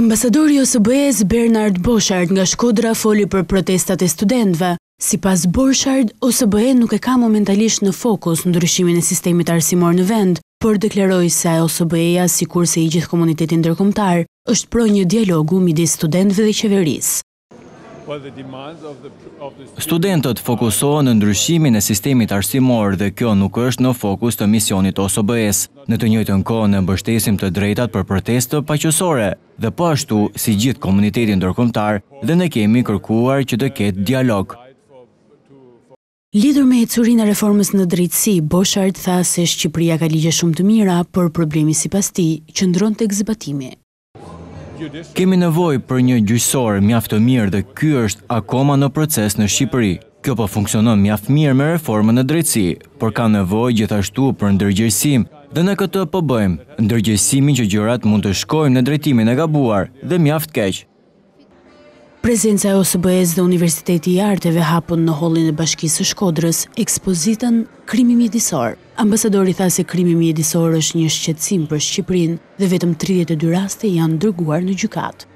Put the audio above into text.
Ambasadori ose bëjes Bernard Boshard nga Shkodra foli për protestat e studentve. Si pas Boshard, ose nuk e ka momentalisht në fokus në ndryshimin e sistemit arsimor në vend, por dekleroj se ose bëjeja, si kurse i gjithë komunitetin dërkomtar, është pro një dialogu midi studentve dhe qeveris. Studentët fokusohen në ndryshimin e sistemit arsimor dhe kjo nuk është në fokus të misionit oso Në të njëjtën kohë në mbështesim të drejtat për protestë të paqësore dhe po ashtu si gjithë komunitetin ndërkombëtar dhe në kemi kërkuar që të ketë dialog. Lidur me e curin e reformës në drejtësi, Boshart tha se Shqipria ka ligje shumë të mira, për problemi si pas ti, qëndron të egzibatimi. Kemi nevoj për një gjyqësorë mjaftë mirë dhe ky është akoma në proces në Shqipëri. Kjo po funksionon mjaftë mirë me reformën e drejtësi, por ka nevoj gjithashtu për ndërgjësim dhe në këtë po bëjmë, ndërgjësimin që gjërat mund të shkojmë në drejtimin e gabuar dhe mjaftë keqë. Prezenca e OSBS dhe Universiteti i Arteve hapën në hollin e bashkisë së Shkodrës ekspozitën Krimi mjedisor. Ambasadori tha se krimi mjedisor është një shqetësim për Shqipërinë dhe vetëm 32 raste janë dërguar në gjykatë.